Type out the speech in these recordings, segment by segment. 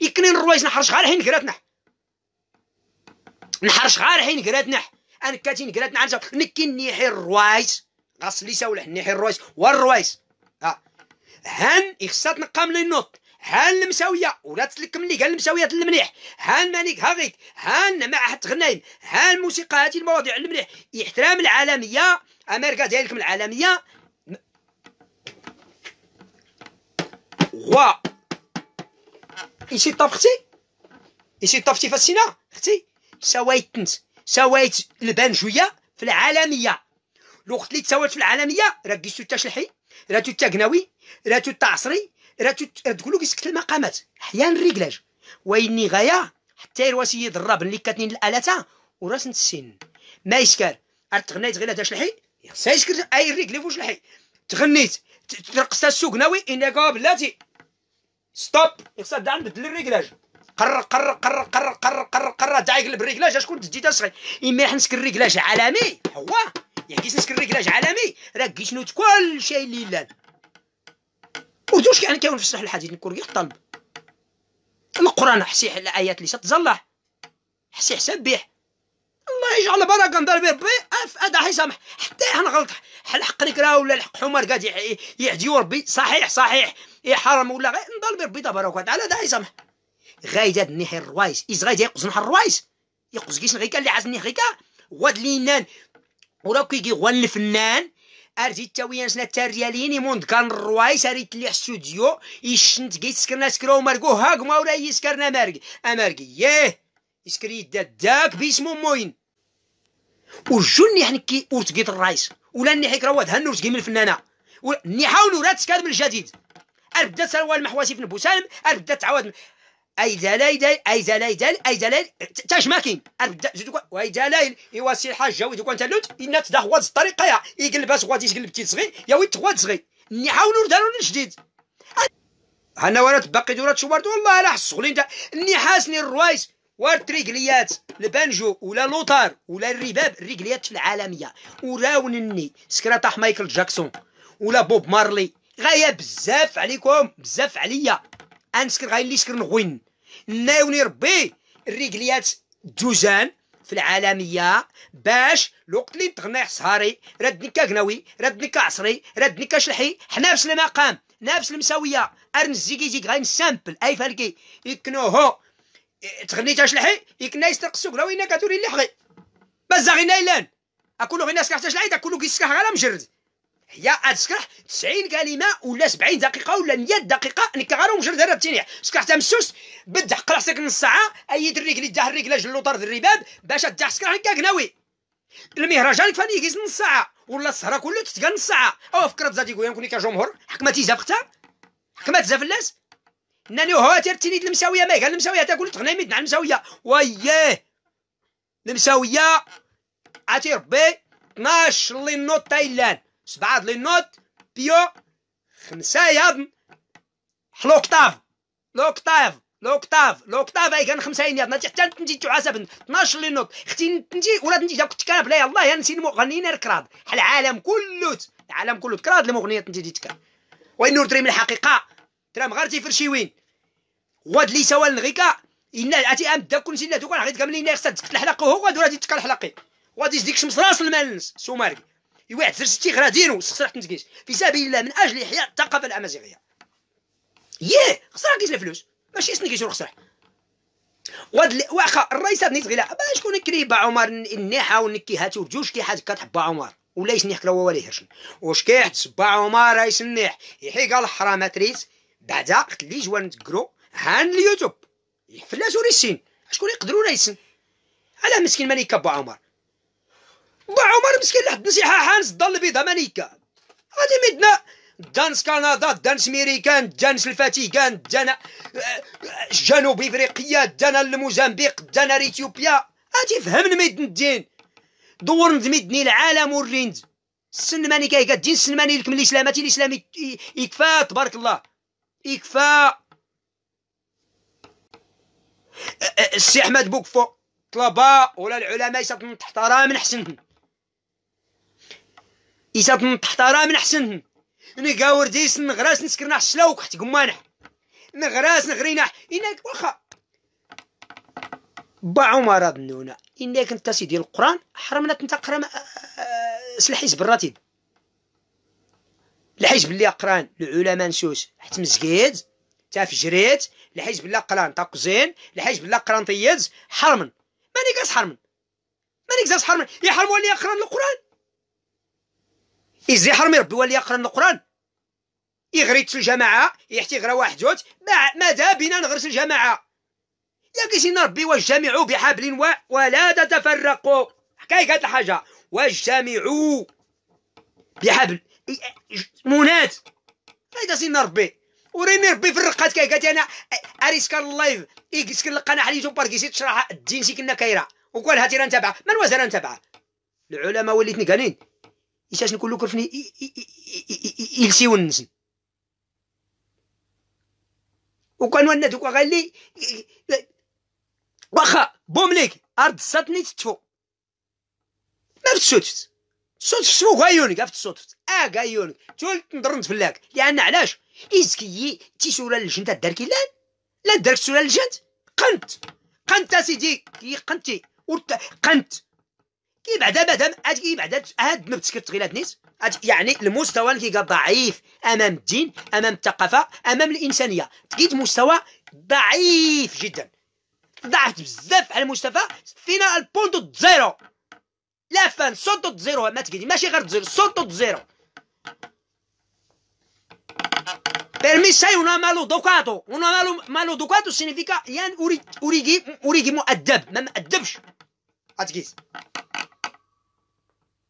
يكني الروايج نحرش غير حين قراتنح نحرش غير حين قراتنح انا كاتين قراتنح نجا نكي نيحي الروايج غاص لي ساول نيحي الروايج والروايج ها آه. هان يخصات نقام لي نوط هان المساوية ولا تسلك مني قال المساوية المليح هان مانيك هاغيك هان مع حد غنايم هان الموسيقى هذه المواضيع المليح احترام العالمية امريكا ديالكم العالمية و ايشي طاف اختي ايشي طافتي فاسينا اختي سوايت انت سوايت لبان جويه في العالميه الوقت اللي تساوات في العالميه راه كيسو تا شلحي راه تو تا كناوي راه تو تا عصري راه تو تقولوا كيسكت المقامات حيان الريكلاج ويني غايا حتى يرواسي الراب اللي كاتنين الالات وراس السن ما يشكال تغنيت غير تا شلحي خصها يشكل اي ريكلي فوش الحي تغنيت ترقص السوق ناوي انك بلاتي ستوب يقصد عن بدل الريكلاج قرر قرر قرر قرر قرر قرر قرر تاع يقلب الريكلاج شكون تجي تسخي اما يحنسك الريكلاج عالمي هو يحكيس نسك الريكلاج عالمي راك كي شنو كل شيء اللي لان ودوش كان كاين في الصح الحديث نكون الطلب القران حسيح الايات اللي ستزلح حسيح سبيح الله يجعل بركه ندار بيه ربي هذا حيسامح حتى حنغلط حل حق نكرا ولا الحق حمر قاعد يعديو ربي صحيح صحيح يحرم إيه، ولا غير نضل بربي تبارك وتعالى دا يسامح غايد هاد النحي الروايس إيز غايد يقص نحر الروايس يقص كيش نغيكا اللي عازني غيكا واد لينان وراو كيجي غوان الفنان ارجي تاويان سنا تاريالين يموند كان الروايس اريت اللي حسوديو يشنت كي سكرنا سكرا ماركو هاك ما ولا يسكرنا ماركي اماركي ياه يسكر يدا داك باسمو موين وجوني حنكي ورتقيت الرايس ولا نحيك واد هنورتقي من الفنانه نحاولوا لا تسكر من الجديد ألف دا سروال محواسي بن بوسالم ألف دا اي دلائل اي دلائل اي دلائل تاش ماكين ما كاين واي دلائل يواسي الحاج ويدو أنت لوت ان تدهوض الطريقه يا يقل بس غادي يقل تي صغير يا ويد تغوض صغير نحاولوا نداروا الجديد هنا ورات باقي دورات شو شوارد والله لا حس شغلين تاع اني حاسني الروايس وار تريكليات البانجو ولا لوتار ولا الرباب الريكليات العالميه وراونني سكرات مايكل جاكسون ولا بوب مارلي غاية بزاف عليكم بزاف عليا انسكر غاي اللي يسكر نغوين ناوني ربي الرجليات جوزان في العالميه باش الوقت اللي نتغنى سهاري راد نكا قناوي كعصري نكا عصري راد نكا شلحي حنا نفس المقام نفس المساويه ارن الزيكي زيك غاين سامبل اي فالكي يكنو هو تغنيتها شلحي يكنا يسترقصو قناوي كاتوري اللي حغي غينا يلان اكلو غينا سكحتاش العيد اكلو كيسكح غير مجرد هي تسكح 90 كلمه ولا 70 دقيقه ولا 100 دقيقه نكغرو مجرد هذا التنيح سكح حتى مسوس بدح راسك نص ساعه اي دريك اللي داه الرجل جلو طرد الرباب باش تدح سكح هكاك ناوي المهرجان فاني كيز نص ساعه ولا السهره كلها تتقال نص ساعه او فكره زادي كويا كوني كجمهور حكمتي زابقتها حكمت زاب الناس ناني هو تير تينيد المساويه ما قال المساويه تاكل تغني ميد على المساويه وياه المساويه عاتي ربي 12 اللي نوط تايلاند سبعة لي نوت بيو خمسة ياضن حلوكتاف لوكتاف لوكتاف لوكتاف اي كان خمسة ياضن حتى تنتي تعاسب 12 لي نوت اختي تنتي ولا تنتي كنت كنب لا يلاه يا نسي المغنيين الكراد حال العالم كله العالم كله تكراد المغنية تنتي تكراد وين نور دري من الحقيقة ترى مغار تيفرشي وين واد لي سوال نغيكا إنا عتي أم شيء كنت إن دوك غادي كاملين خصها الحلقة هو غادي تكا الحلقة غادي يجديك شمس راس المالنس سوماري يعزز استغرى دينه استخسر تنتكيش في سبيل الله من اجل احياء الثقافه الامازيغيه ياه خسر كيش الفلوس ماشي سنكيش الخسر واد واخا الرئيس بنيت باش شكون با عمر النيحه ونكي هاتو جوج كي حاجه كتحبا عمر ولا يسنيح كلا ولا يهرشن واش كيح با عمر رئيس النيح يحي على الحرامات ريس بعدا قلت لي جوان تكرو هان اليوتيوب يحفلاتو وريسين شكون يقدروا يسن على مسكين ملك با عمر با عمر مسكين لحد نصيحة حانس ضل بيضا مانيكا غادي ميدنا دانس كندا دانس ميريكان دانس الفاتيكان دانا جنوب افريقيا دانا الموزمبيق دانا اثيوبيا هادي فهمنا ميدن الدين دور مدني العالم والريند السلماني كاي الدين السلماني لكم الاسلامات الاسلام يكفى تبارك الله يكفى السي احمد بوكفو طلبه ولا العلماء يسطن تحترم من حسنهم إذا من تحترام من حسنهن نقاور ديس نغراس نسكرنا حشلاوك حتى قمانح نغراس نغرينا إنك واخا با عمر ظنونا إنك أنت سيدي القرآن حرمنا تنتقرا آه، سلحيز بالراتب الحزب اللي قران العلماء نسوس حت مزكيت تافجريت فجريت الحزب قران تا كوزين الحزب اللي قران طيز حرمن ماني قاس حرمن ماني قاس حرمن يحرموا لي قران القران يزي حرمي ربي ولي يقرا القران يغريت الجماعه يحتي غرا واحد جوج ماذا بنا نغرس الجماعه يا كيسين ربي واجتمعوا بحبل ولا تتفرقوا حكايه هاد الحاجه واجتمعوا بحبل مونات هيدا سينا ربي وريني ربي في الرقات كاي قالت انا اريسك اللايف يسكن القناه حليتو باركيسي تشرح الدين سي كنا كايره وقال هاتي راه نتابعه من وزر نتابعه العلماء وليتني قالين يساش نكون كرفني يلسي ونسن الناس وانا دوكا لي واخا بوم ليك ارض ساتني تتفو ما بتسوتت صوت آه، شو غايونك عرفت صوت اه غايونك تولد نضر فلاك لان علاش يزكي تي سولا الجنت دار كيلان لا درك سولا الجنت قنت قنت اسيدي كي قنتي قنت كي بعدا بعدا عاد كي بعدا عاد ما تشكل نيس يعني المستوى اللي كيبقى ضعيف امام الدين امام الثقافه امام الانسانيه تقيد مستوى ضعيف جدا ضعفت بزاف على المستوى فينا البون دوت زيرو لا فان صوت دوت زيرو ما تكيدي ماشي غير زيرو سونتو زيرو Per me sei مالو amalodocato. Un amalodocato significa yan urigi مؤدب ما مأدبش. أتكيس.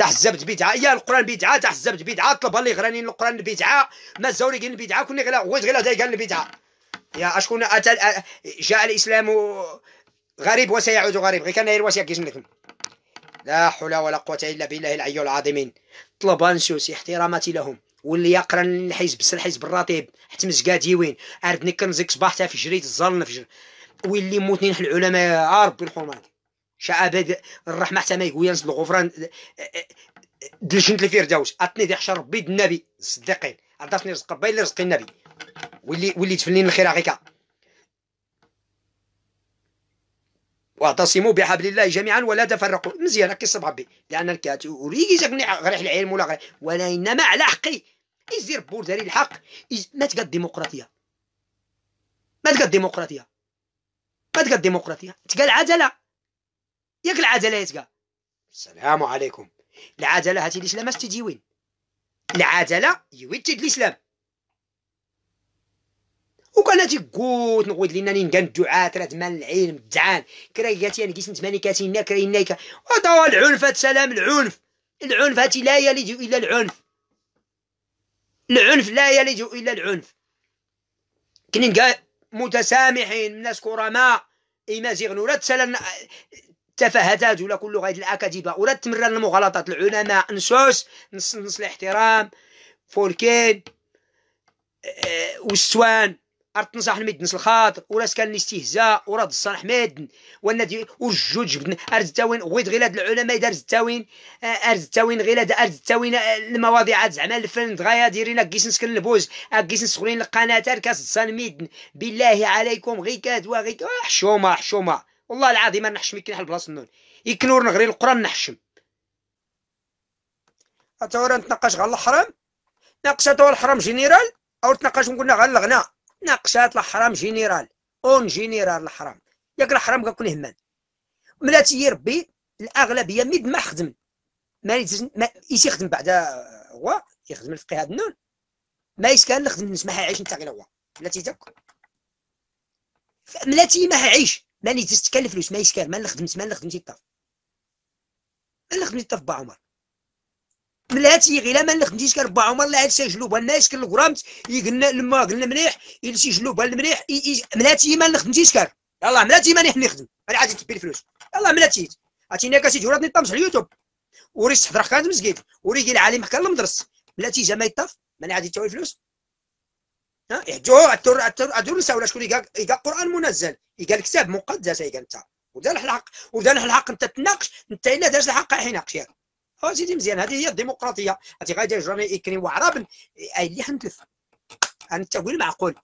تحزبت بدعه يا القران بدعه تحزبت بدعه طلب اللي غرانين القران بدعه ما زوري قال البدعه كنا غير غوز غير قال البدعه يا اشكون اتى جاء الاسلام غريب وسيعود غريب غير كان غير كيجن لكم لا حول ولا قوه الا بالله العلي العظيم طلب نسوس احتراماتي لهم واللي يقرا الحزب الحزب الرطيب حتى مسكا وين عرفني كنزك صباح حتى في جريت الزر نفجر واللي موتني العلماء ربي الحرمات شعباد الرحمه حتى ما يقويا ينزل الغفران أه، أه، أه، دل جنة الفردوس عطني دي حشر ربي النبي صدقين عطاتني رزق ربي اللي رزقي النبي واللي واللي تفلين الخير غيكا واعتصموا بحبل الله جميعا ولا تفرقوا مزيان هكا صبح بي لان الكات وريكي جاكني غريح العلم ولا غير ولا انما على حقي يزير بور داري الحق ما تقد الديمقراطيه ما تقد الديمقراطيه ما تقد الديمقراطيه تقال العداله ياك العجله يتكا السلام عليكم العجله هاتي الاسلام استجي وين العجله يوجد الاسلام وكان تي قوت نقود لينا نينغان الدعاة راه مال العلم الدعان كراياتي انا قسمت ماني كاتينا كراينايكا وطوى العنف سلام العنف العنف هاتي لا يلج الا العنف العنف لا يلج الا العنف كنين متسامحين الناس كرماء إما زيغنو لا تسالنا تفاهتات ولا كل غايد الاكاذيب ولا تمرن المغالطات العلماء نسوس نص نص الاحترام فولكين آه، وسوان أرت نصح تنصح حميد نص الخاطر ولا سكان الاستهزاء ولا الصان حميد والنادي والجوج ارز التاوين غيد غير هاد العلماء دار التاوين آه، ارز التاوين غير هاد ارز التاوين آه، المواضيع زعما الفن دغيا ديرينا كيس نسكن البوز كيس نسخرين القناه كاس الصان ميد بالله عليكم غي كاد وغي حشومه حشومه والله العظيم ما نحشم كي نحل بلاصه النون يكنور نغري القران نحشم اتا نتناقش غير الحرام ناقشات الحرام جينيرال او تناقش قلنا غير الغناء ناقشات الحرام جينيرال اون جينيرال الحرام ياك الحرام كاكون همان ملاتي ربي الاغلبيه ميد ما خدم ما يجي يخدم بعد آه، هو يخدم الفقيه هذا النون ما كان نخدم نسمح يعيش نتا غير هو ملاتي تاك ملاتي ما يعيش ماني اللي تكلف فلوس ما يشكال ما نخدمت ما نخدمت الطاف ما نخدمت الطاف با عمر بلاتي غير ما نخدمش كان با عمر لا سجلوا بها الناس كل غرامت يقلنا لما قلنا مليح يلشي بها المليح ملاتي ما نخدمش كان يلاه ملاتي ماني نخدم انا عاد تبي الفلوس يلاه من عطيني كاسي جوراتني نطمش على اليوتيوب وريش تحضر كانت مسجد وريقي العالم كان المدرس ملاتي جا ما يطاف ماني عاد يتعوي الفلوس يحجو إيه، اتر اتر ادور ولا شكون يقا قران منزل قال كتاب مقدس قال انت ودار الحق ودار الحق انت تناقش انت الا داز الحق حيناقش ياك ها سيدي مزيان هذه هي الديمقراطيه هذه غادي جراني اكريم وعرب اللي حنتلف انا تقول معقول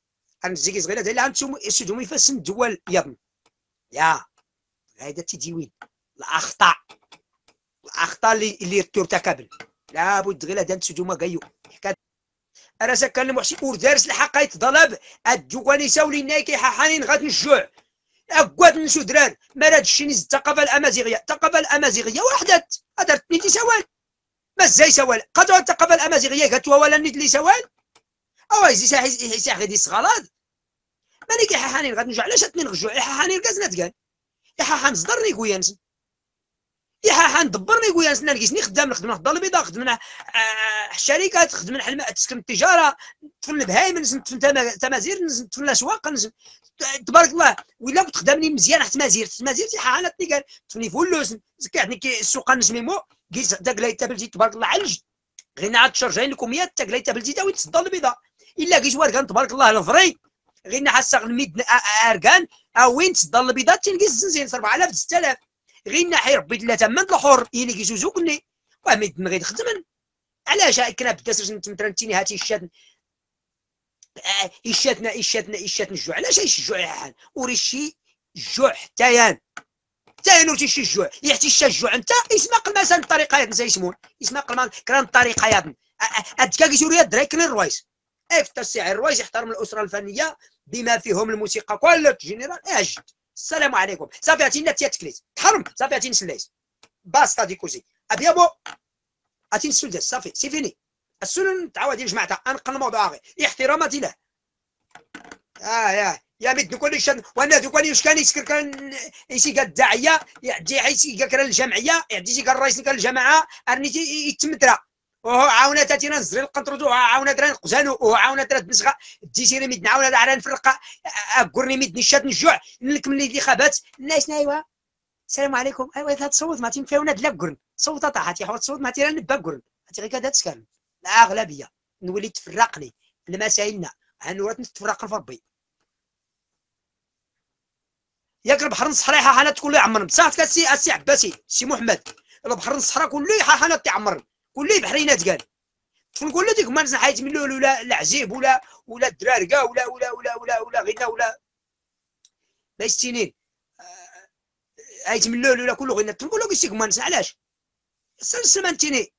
انا زيكي صغيره داير عن سدوم يفسن الدول يضن يا هذا وين الاخطاء الاخطاء اللي اللي ترتكب لابد غير هذا سدوم غيو حكا راس كلم وحشي دارس الحق يتطلب الجوانيسا ساولي نايكي حانين غاد نشوع اكواد نشو دران مراد الشينيز الثقافه الامازيغيه الثقافه الامازيغيه وحدت هدرت نيتي سوال ما ازاي سوال قدر الثقافه الامازيغيه قالت ولا نيت لي سوال او يزي ساحي ساحي دي صغالات مالك يا حانين غاد نشوع علاش تنين غجوع يا حانين كازنات قال يا حان صدرني كويا يحا ندبر نقول يا لقيتني خدام نخدم في الدار البيضاء خدمنا الشركات خدمنا حلم تسكن التجاره تفن البهايم تفن تمازير تفن الاسواق تبارك الله ولا كنت خدامني مزيان حتى مازير مازير تيحا على قال تفني فلوس كي السوق نسميمو كيس داك لايتا بلجي تبارك الله الجد غير عاد تشرجين لكم يا تاك لايتا بلجي داوي تصدى البيضاء الا كيش واركان تبارك الله الفري غير حاسه الميد اركان وين تصدى البيضاء تنقيس الزنزين 4000 6000 غير ناحي ربي ثلاثة من الحر إلي كيسوزو كني وامي دم غير خدمن علاش كنا بدات نتمترن تيني هاتي الشاتن آه، إشاتنا إشاتنا إشاتنا الجوع علاش الجوع يا حال وريشي الجوع حتى يان حتى يان وتيشي الجوع يحتي شتا الجوع انت اسمع قلماسا الطريقة يا زي يسمون اسمع قلمان كران الطريقة يا ادكاكي سوريا دراك الروايس افتح السعر الروايس إيه، يحترم الأسرة الفنية بما فيهم الموسيقى كل جينيرال إيه، اجد السلام عليكم صافي لا تكليت تحرم صافي نسليت باستا دي كوزي ابي ابو صافي سي فيني السنن تعاود جماعتها انقل الموضوع اخي احترامات له اه يا يا مد كل شن وانا دوك اللي واش كان يسكر كان يسي قال الداعيه يعدي عيسي قال الجمعيه يعدي قال الرئيس الجماعه ارني يتمدرا عاونا تاتينا نزري القنطرجو عاونا درا نقزانو عاونا درا بزغه الديسيري ميدنا عاونا على الفرقه اكورني ميد نشاد نجوع نلك من الانتخابات الناس نايوا السلام عليكم ايوا هذا تصوت ما تيمفاونا دلا كورن صوت طاحتي حور تصوت ما تيران نبا كورن هاتي غير كذا تسكن الاغلبيه نولي تفرقني لمسائلنا هنورات نتفرق في ربي ياك البحر الصحراء حانا تكون لي عمر بصح السي عباسي سي محمد البحر الصحراء كله حانا تعمر كل بحرينات قال شنقول ديك ما نحيت من الاول ولا العجيب ولا ولا الدراركه ولا ولا ولا ولا ولا غينا ولا باستينين هايت آه، آه، من الاول ولا كله غينا تنقول لك سيك ما علاش سلسل مانتيني